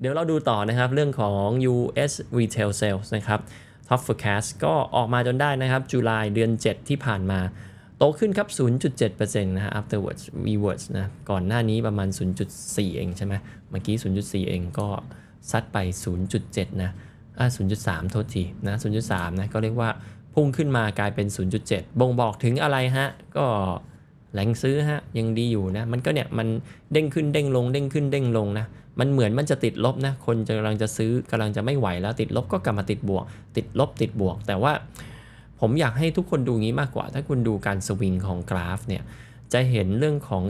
เดี๋ยวเราดูต่อนะครับ เรื่องของ US retail sales นะครับ top forecast ก็ออกมาจนได้นะครับจุลายเดือน 7 ที่ผ่านมาโตขึ้นครับ 0.7%นะฮะ afterwards rewards นะ ก่อนหน้านี้ประมาณ 0.4 เองใช่ไหม เมื่อกี้ 0.4 เองก็ ซัดไป 0.7 นะอ่า0.3 โทษทีนะ 0.3 นะก็เรียกว่าพุ่งขึ้นมากลายเป็น 0.7 บ่งบอกถึงอะไรฮะ ก็แหล่งซื้อฮะ ยังดีอยู่นะ มันก็เนี่ยมันเด้งขึ้นเด้งลงเด้งขึ้นเด้งลงนะมันเหมือนมันจะติดลบนะคนกำลังจะซื้อกำลังจะไม่ไหวแล้ว ติดลบก็กลับมาติดบวก ติดลบติดบวก แต่ว่าผมอยากให้ทุกคนดูงี้มากกว่า ถ้าคุณดูการสวิงของกราฟเนี่ยจะเห็นเรื่องของ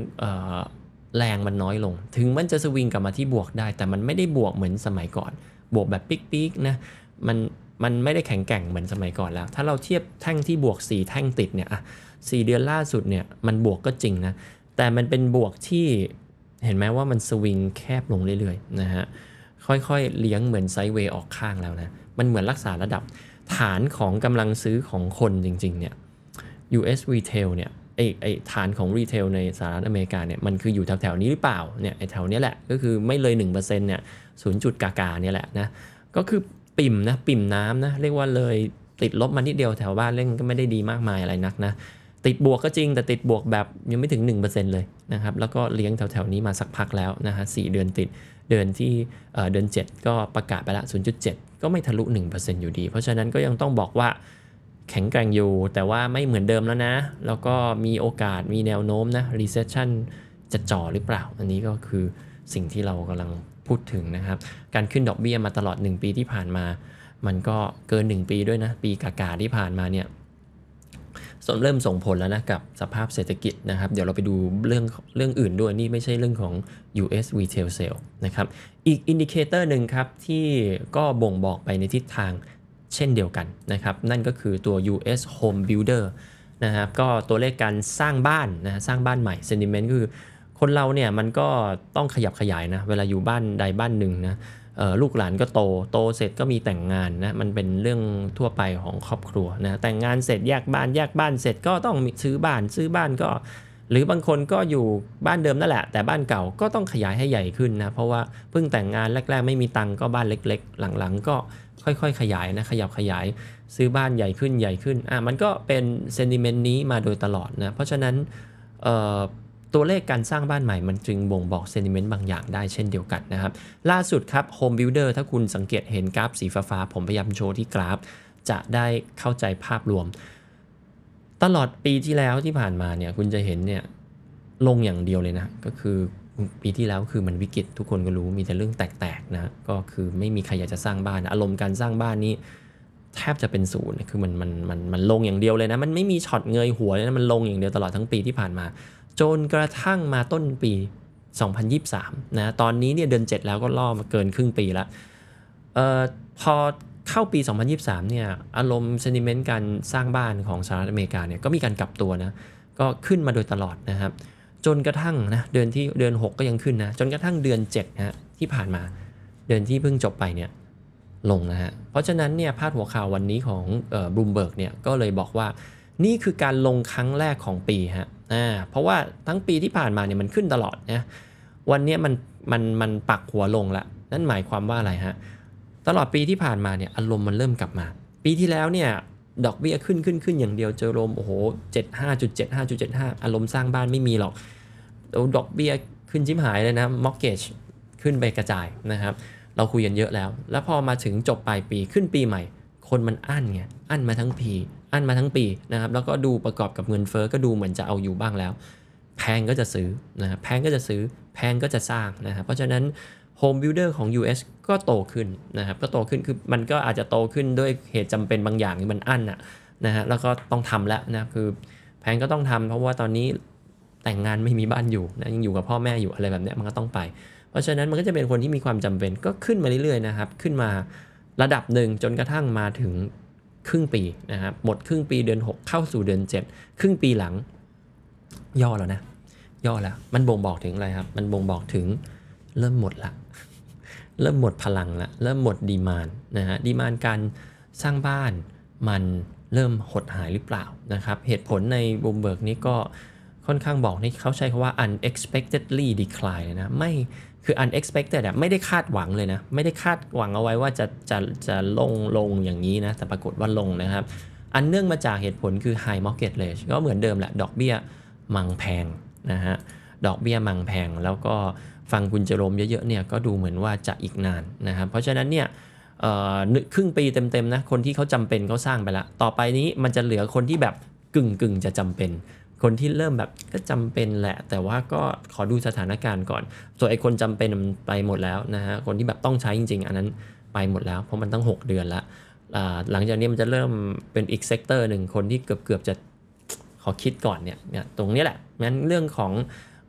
แรงมันน้อยลง ถึงมันจะสวิงกลับมาที่บวกได้ แต่มันไม่ได้บวกเหมือนสมัยก่อน บวกแบบปิ๊กๆนะมันมันไม่ได้แข็งแกร่งเหมือนสมัยก่อนแล้ว ถ้าเราเทียบแท่งที่บวก 4 แท่งติดเนี่ยอ่ะสเดือนล่าสุดเนี่ยมันบวกก็จริงนะแต่มันเป็นบวกที่เห็นไหมว่ามันสวิงแคบลงเรื่อยๆนะฮะค่อยๆ เลี้ยงเหมือนไซด์เวย์ออกข้างแล้วนะมันเหมือนรักษาระดับฐานของกำลังซื้อของคนจริงๆเนี่ย US retail เนี่ยไอไอฐานของรีเทลในสหรัฐอเมริกาเนี่ยมันคืออยู่แถวๆนี้หรือเปล่าเนี่ยไอแถวนี้แหละ ก็คือไม่เลย1%เนี่ยศูนย์จุดกากาเนี่ยแหละนะก็คือปิ่มนะปิ่มน้ำนะเรียกว่าเลยติดลบมานิดเดียวแถวบ้านเล่นก็ไม่ได้ดีมากมายอะไรนักนะติดบวกก็จริงแต่ติดบวกแบบ ยังไม่ถึง 1%เลยนะครับ แล้วก็เลี้ยงแถวๆนี้มาสักพักแล้วนะฮะสเดือนติดเดือนที่เดือน7 ก็ประกาศไปละ0.7 ก็ไม่ทะลุ 1%อยู่ดี เพราะฉะนั้นก็ยังต้องบอกว่าแข็งแกร่งอยู่แต่ว่าไม่เหมือนเดิมแล้วนะ แล้วก็มีโอกาสมีแนวโน้มนะ recession จะจ่อหรือเปล่า อันนี้ก็คือสิ่งที่เรากำลังพูดถึงนะครับการขึ้นดอกเบี้ยมาตลอด 1 ปีที่ผ่านมา มันก็เกิน 1 ปีด้วยนะปีกากาที่ผ่านมาเนี่ยส่วนเริ่มส่งผลแล้วนะกับสภาพเศรษฐกิจนะครับ เดี๋ยวเราไปดูเรื่องเรื่องอื่นด้วยนี่ไม่ใช่เรื่องของ US retail sale นะครับอีกอินดิเคเตอร์หนึ่งครับ ที่ก็บ่งบอกไปในทิศทางเช่นเดียวกันนะครับ นั่นก็คือตัว US home builder นะครับก็ตัวเลขการสร้างบ้านนะสร้างบ้านใหม่ sentiment คือคนเราเนี่ยมันก็ต้องขยับขยายนะ เวลาอยู่บ้านใดบ้านหนึ่งนะลูกหลานก็โต โตเสร็จก็มีแต่งงานนะ มันเป็นเรื่องทั่วไปของครอบครัวนะ แต่งงานเสร็จ แยกบ้าน แยกบ้านเสร็จก็ต้องซื้อบ้านซื้อบ้านก็ หรือบางคนก็อยู่บ้านเดิมนั่นแหละ แต่บ้านเก่าก็ต้องขยายให้ใหญ่ขึ้นนะ เพราะว่าเพิ่งแต่งงานแรก ๆ ไม่มีตังก็บ้านเล็ก ๆ หลังๆ ก็ค่อยๆขยายนะ ขยับขยายซื้อบ้านใหญ่ขึ้นใหญ่ขึ้น อ่ะมันก็เป็นเซนิเมนต์นี้มาโดยตลอดนะ เพราะฉะนั้นเอ่อตัวเลขการสร้างบ้านใหม่มันจึงบ่งบอกเซนิเมนต์บางอย่างได้เช่นเดียวกันนะครับ ล่าสุดครับฮมบิลดเออร์ถ้าคุณสังเกตเห็นกราฟสีฟ้า ผมพยายามโชว์ที่กราฟ จะได้เข้าใจภาพรวม ตลอดปีที่แล้วที่ผ่านมาเนี่ยคุณจะเห็นเนี่ยลงอย่างเดียวเลยนะ ก็คือปีที่แล้วคือมันวิกฤต ทุกคนก็รู้มีแต่เรื่องแตกๆนะก็คือไม่มีใครอยากจะสร้างบ้านอารมณ์การสร้างบ้านนี้แทบจะเป็นศูนย์คือมันมันมันมันลงอย่างเดียวเลยนะมันไม่มีช็อตเงย หัวเลยนะมันลงอย่างเดียวตลอดทั้งปีที่ผ่านมาจนกระทั่งมาต้นปี 2023 นะ ตอนนี้เนี่ยเดือน7 แล้วก็ล่อมาเกินครึ่งปีละเอ่อ พอเข้าปี 2023 เนี่ย อารมณ์เซนิเมนต์การสร้างบ้านของสหรัฐอเมริกาเนี่ย ก็มีการกลับตัวนะ ก็ขึ้นมาโดยตลอดนะครับ จนกระทั่งนะ เดือนที่เดือน 6 ก็ยังขึ้นนะ จนกระทั่งเดือน7นะที่ผ่านมา เดือนที่เพิ่งจบไปเนี่ย ลงนะฮะ เพราะฉะนั้นเนี่ยพาดหัวข่าววันนี้ของบลูมเบิร์กเนี่ย ก็เลยบอกว่านี่คือการลงครั้งแรกของปีฮะอ่าเพราะว่าทั้งปีที่ผ่านมาเนี่ยมันขึ้นตลอดนะ วันนี้มันมันมันปักหัวลงละ นั่นหมายความว่าอะไรฮะ ตลอดปีที่ผ่านมาเนี่ยอารมณ์มันเริ่มกลับมา ปีที่แล้วเนี่ยดอกเบี้ยขึ้นขึ้นขึ้นอย่างเดียวเจอลมโอ้โห 75.75.75 อารมณ์สร้างบ้านไม่มีหรอก ดอกเบี้ยขึ้นชิมหายเลยนะมอกเกจขึ้นไปกระจายนะครับ เราคุยกันเยอะแล้ว แล้วพอมาถึงจบปลายปีขึ้นปีใหม่คนมันอั้นไงอั้นมาทั้งปี อั้นมาทั้งปีนะครับ แล้วก็ดูประกอบกับเงินเฟอ้อก็ดูเหมือนจะเอาอยู่บ้างแล้ว แพงก็จะซื้อ นะ แพงก็จะซื้อ แพงก็จะสร้างนะครับ เพราะฉะนั้นโฮมบิลเดอร์ของ US ก็โตขึ้นนะครับ ก็โตขึ้น คือมันก็อาจจะโตขึ้นด้วยเหตุจำเป็นบางอย่างที่มันอั้นอะนะฮะ แล้วก็ต้องทำแล้วนะ คือแพงก็ต้องทำ เพราะว่าตอนนี้แต่งงานไม่มีบ้านอยู่นะยังอยู่กับพ่อแม่อยู่อะไรแบบนี้มันก็ต้องไป เพราะฉะนั้นมันก็จะเป็นคนที่มีความจำเป็นก็ขึ้นมาเรื่อยๆนะครับ ขึ้นมาระดับหนึ่งจนกระทั่งมาถึงครึ่งปีนะครับหมดครึ่งปีเดือน6 เข้าสู่เดือน7 ครึ่งปีหลังย่อแล้วนะย่อแล้วมันบ่งบอกถึงอะไรครับมันบ่งบอกถึงเริ่มหมดละ เริ่มหมดพลังละเริ่มหมดดีมานนะฮะดีมานการสร้างบ้านมันเริ่มหดหายหรือเปล่านะครับเหตุผลในบูมเบิร์กนี้ก็ค่อนข้างบอกนี่เขาใช้คาว่า unexpectedly decline นะไม่คือ unexpected อะไม่ได้คาดหวังเลยนะ ไม่ได้คาดหวังเอาไว้ว่าจะจะจะลงลงอย่างนี้นะ แต่ปรากฏว่าลงนะครับ อันเนื่องมาจากเหตุผลคือ high market r a g e ก็เหมือนเดิมแหละ ดอกเบี้ยมังแพงนะฮะดอกเบี้ยมังแพง แล้วก็ฟังคุณเจรมเยอะๆเนี่ยก็ดูเหมือนว่าจะอีกนานนะครับเพราะฉะนั้นเนี่ยครึ่งปีเต็มๆนะคนที่เขาจำเป็นเขาสร้างไปแล้วต่อไปนี้มันจะเหลือคนที่แบบกึ่งกึ่งจะจำเป็นคนที่เริ่ม แบบก็จำเป็นแหละ แต่ว่าก็ขอดูสถานการณ์ก่อน ส่วนไอ้คนจำเป็นมันไปหมดแล้วนะฮะคนที่แบบต้องใช้จริงๆ อันนั้นไปหมดแล้วเพราะมันต้อง6 เดือนละหลังจากนี้มันจะเริ่มเป็นอีกเซกเตอร์หนึ่งคนที่เกือบเกือบจะขอคิดก่อนเนี่ยเนี่ยตรงนี้แหละงั้นเรื่องของ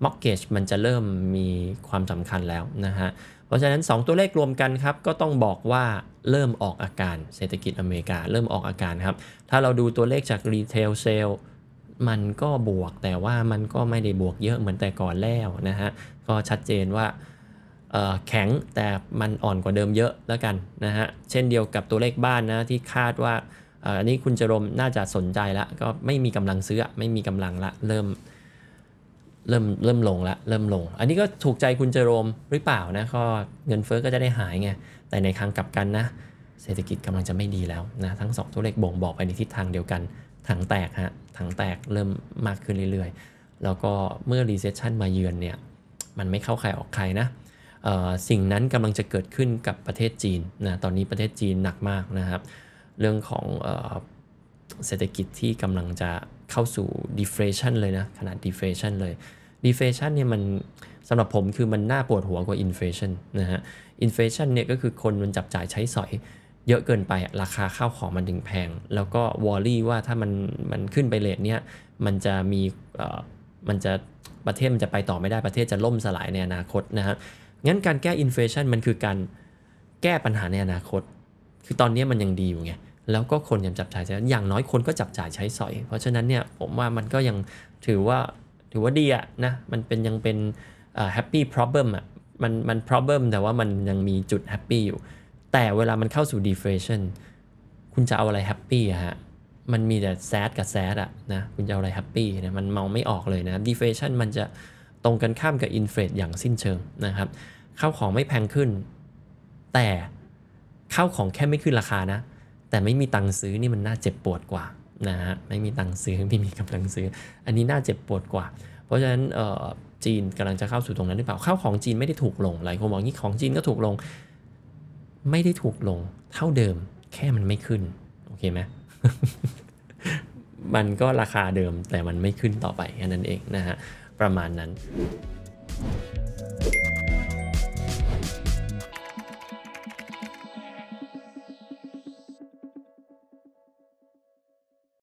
mortgage มันจะเริ่มมีความสำคัญแล้วนะฮะเพราะฉะนั้น 2 ตัวเลขรวมกันครับก็ต้องบอกว่าเริ่มออกอาการเศรษฐกิจอเมริกา เริ่มออกอาการครับถ้าเราดูตัวเลขจาก retail sale มันก็บวกแต่ว่ามันก็ไม่ได้บวกเยอะเหมือนแต่ก่อนแล้วนะฮะ ก็ชัดเจนว่าแข็งแต่มันอ่อนกว่าเดิมเยอะแล้วกันนะฮะ เช่นเดียวกับตัวเลขบ้านนะที่คาดว่าอันนี้คุณจรมน่าจะสนใจละก็ไม่มีกำลังซื้อไม่มีกำลังละ เริ่ม เริ่ม เริ่มลงละเริ่มลง อันนี้ก็ถูกใจคุณเจรมหรือเปล่านะก็เงินเฟอ้อก็จะได้หายไงแต่ในทางกลับกันนะเศรษฐกิจกำลังจะไม่ดีแล้วนะทั้ง2ตัวเลขบ่งบอกไปในทิศทางเดียวกันถังแตกฮะถังแตกเริ่มมากขึ้นเรื่อยๆ แล้วก็เมื่อ recession มาเยือนเนี่ย มันไม่เข้าใครออกใครนะ สิ่งนั้นกำลังจะเกิดขึ้นกับประเทศจีนนะ ตอนนี้ประเทศจีนหนักมากนะครับ เรื่องของเศรษฐกิจที่กำลังจะเข้าสู่ deflation เลยนะ ขนาด deflation เลย deflation เนี่ยมันสำหรับผมคือมันน่าปวดหัวกว่า inflation นะฮะ inflation เนี่ยก็คือคนมันจับจ่ายใช้สอยเยอะเกินไปราคาข้าวของมันถึงแพง แล้วก็วอรี่ว่าถ้ามันมันขึ้นไปเลทเนี้ยมันจะมีมันจะประเทศมันจะไปต่อไม่ได้ประเทศจะล่มสลายในอนาคตนะฮะงั้นการแก้อินฟลชันมันคือการแก้ปัญหาในอนาคต คือตอนนี้มันยังดีอยู่ไง แล้วก็คนยังจับจ่ายใช้ อย่างน้อยคนก็จับจ่ายใช้สอย เพราะฉะนั้นเนี่ยผมว่ามันก็ยังถือว่าถือว่าดีอะนะมันเป็นยังเป็นแฮปปี้ปรบ b l e m อะมันมันอ r บ b l e m แต่ว่ามันยังมีจุดแฮปปี้อยู่แต่เวลามันเข้าสู่ deflation คุณจะเอาอะไรแฮปปี้อะฮะมันมีแต่แซดกับแซดอะนะคุณจะเอาอะไรแฮปปี้นะมันมองไม่ออกเลยนะ deflation มันจะตรงกันข้ามกับ inflate อย่างสิ้นเชิงนะครับข้าวของไม่แพงขึ้นแต่ข้าวของแค่ไม่ขึ้นราคานะแต่ไม่มีตังค์ซื้อ นี่มันน่าเจ็บปวดกว่านะฮะไม่มีตังค์ซื้อไม่มีกำลังซื้อ อันนี้น่าเจ็บปวดกว่า เพราะฉะนั้นจีนกำลังจะเข้าสู่ตรงนั้นหรือเปล่าข้าวของจีนไม่ได้ถูกลงหลายคนบอกนี่ของจีนก็ถูกลงไม่ได้ถูกลงเท่าเดิมแค่มันไม่ขึ้นโอเคไหมมันก็ราคาเดิมแต่มันไม่ขึ้นต่อไปแค่นั้นเองนะฮะประมาณนั้น